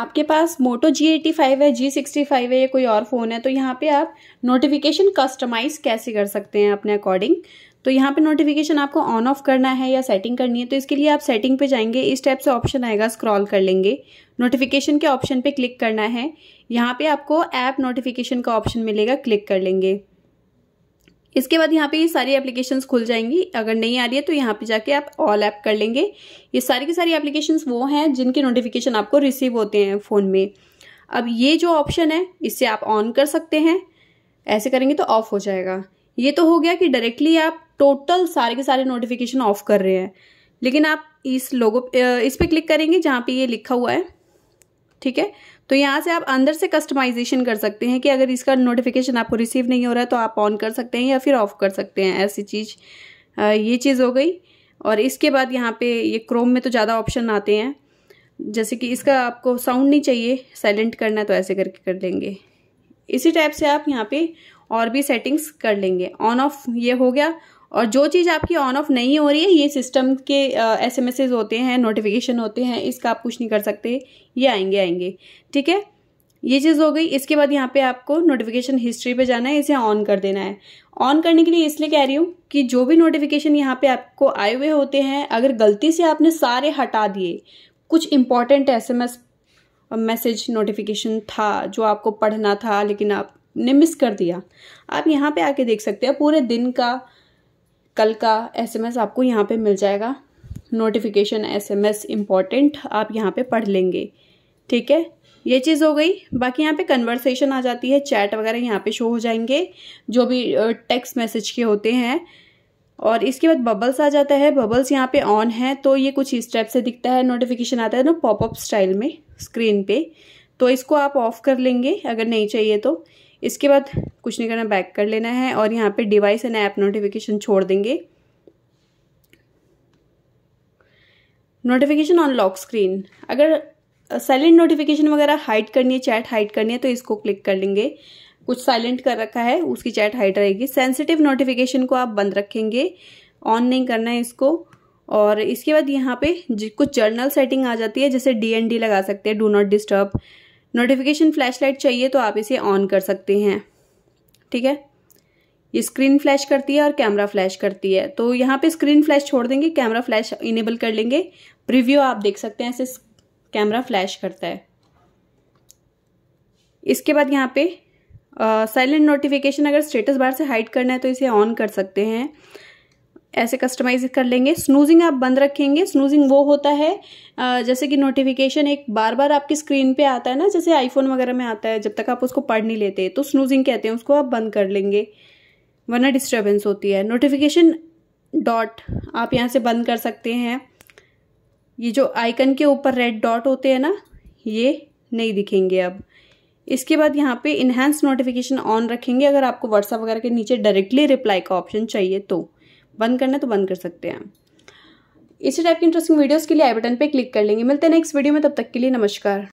आपके पास मोटो जी eighty five है जी sixty five है या कोई और फ़ोन है तो यहाँ पे आप नोटिफिकेशन कस्टमाइज़ कैसे कर सकते हैं अपने अकॉर्डिंग तो यहाँ पे नोटिफिकेशन आपको ऑन ऑफ करना है या सेटिंग करनी है तो इसके लिए आप सेटिंग पे जाएंगे इस टाइप से ऑप्शन आएगा स्क्रॉल कर लेंगे नोटिफिकेशन के ऑप्शन पे क्लिक करना है यहाँ पे आपको ऐप नोटिफिकेशन का ऑप्शन मिलेगा क्लिक कर लेंगे इसके बाद यहाँ पे ये सारी एप्लीकेशन खुल जाएंगी अगर नहीं आ रही है तो यहाँ पे जाके आप ऑल ऐप कर लेंगे ये सारी की सारी एप्लीकेशन वो हैं जिनके नोटिफिकेशन आपको रिसीव होते हैं फ़ोन में अब ये जो ऑप्शन है इससे आप ऑन कर सकते हैं ऐसे करेंगे तो ऑफ हो जाएगा ये तो हो गया कि डायरेक्टली आप टोटल सारे के सारे नोटिफिकेशन ऑफ कर रहे हैं लेकिन आप इस लोगो इस पर क्लिक करेंगे जहाँ पे ये लिखा हुआ है ठीक है तो यहाँ से आप अंदर से कस्टमाइजेशन कर सकते हैं कि अगर इसका नोटिफिकेशन आपको रिसीव नहीं हो रहा है तो आप ऑन कर सकते हैं या फिर ऑफ कर सकते हैं ऐसी चीज़ ये चीज़ हो गई और इसके बाद यहाँ पे ये क्रोम में तो ज़्यादा ऑप्शन आते हैं जैसे कि इसका आपको साउंड नहीं चाहिए साइलेंट करना है तो ऐसे करके कर लेंगे इसी टाइप से आप यहाँ पे और भी सेटिंग्स कर लेंगे ऑन ऑफ ये हो गया और जो चीज़ आपकी ऑन ऑफ नहीं हो रही है ये सिस्टम के एस एम होते हैं नोटिफिकेशन होते हैं इसका आप कुछ नहीं कर सकते ये आएंगे आएंगे ठीक है ये चीज़ हो गई इसके बाद यहाँ पे आपको नोटिफिकेशन हिस्ट्री पे जाना है इसे ऑन कर देना है ऑन करने के लिए इसलिए कह रही हूँ कि जो भी नोटिफिकेशन यहाँ पे आपको आए हुए होते हैं अगर गलती से आपने सारे हटा दिए कुछ important S M S message notification था जो आपको पढ़ना था लेकिन आपने मिस कर दिया आप यहाँ पे आके देख सकते हैं पूरे दिन का कल का एसएमएस आपको यहाँ पे मिल जाएगा नोटिफिकेशन एसएमएस इम्पॉर्टेंट आप यहाँ पे पढ़ लेंगे ठीक है ये चीज़ हो गई बाकी यहाँ पे कन्वर्सेशन आ जाती है चैट वगैरह यहाँ पे शो हो जाएंगे जो भी टेक्स्ट मैसेज के होते हैं और इसके बाद बबल्स आ जाता है बबल्स यहाँ पे ऑन है तो ये कुछ इस टाइप से दिखता है नोटिफिकेशन आता है ना पॉपअप स्टाइल में स्क्रीन पे तो इसको आप ऑफ कर लेंगे अगर नहीं चाहिए तो इसके बाद कुछ नहीं करना बैक कर लेना है और यहाँ पे डिवाइस एंड ऐप नोटिफिकेशन छोड़ देंगे नोटिफिकेशन ऑन लॉक स्क्रीन अगर साइलेंट नोटिफिकेशन वगैरह हाइड करनी है चैट हाइड करनी है तो इसको क्लिक कर लेंगे कुछ साइलेंट कर रखा है उसकी चैट हाइड रहेगी सेंसिटिव नोटिफिकेशन को आप बंद रखेंगे ऑन नहीं करना है इसको और इसके बाद यहाँ पे कुछ जर्नल सेटिंग आ जाती है जैसे डी एन डी लगा सकते हैं do not disturb notification flashlight चाहिए तो आप इसे ऑन कर सकते हैं ठीक है ये स्क्रीन फ्लैश करती है और कैमरा फ्लैश करती है तो यहाँ पे स्क्रीन फ्लैश छोड़ देंगे कैमरा फ्लैश इनेबल कर लेंगे प्रीव्यू आप देख सकते हैं ऐसे कैमरा फ्लैश करता है इसके बाद यहाँ पे साइलेंट नोटिफिकेशन अगर स्टेटस बार से हाइड करना है तो इसे ऑन कर सकते हैं ऐसे कस्टमाइज कर लेंगे स्नूजिंग आप बंद रखेंगे स्नूजिंग वो होता है जैसे कि नोटिफिकेशन एक बार बार आपकी स्क्रीन पे आता है ना जैसे आईफोन वगैरह में आता है जब तक आप उसको पढ़ नहीं लेते तो स्नूजिंग कहते हैं उसको आप बंद कर लेंगे वरना डिस्टर्बेंस होती है नोटिफिकेशन डॉट आप यहाँ से बंद कर सकते हैं ये जो आइकन के ऊपर रेड डॉट होते हैं ना ये नहीं दिखेंगे अब इसके बाद यहाँ पे इन्हेंस नोटिफिकेशन ऑन रखेंगे अगर आपको व्हाट्सअप वगैरह के नीचे डायरेक्टली रिप्लाई का ऑप्शन चाहिए तो बंद करना है तो बंद कर सकते हैं इसी टाइप की इंटरेस्टिंग वीडियोज़ के लिए आई बटन पर क्लिक कर लेंगे मिलते हैं नेक्स्ट वीडियो में तब तक के लिए नमस्कार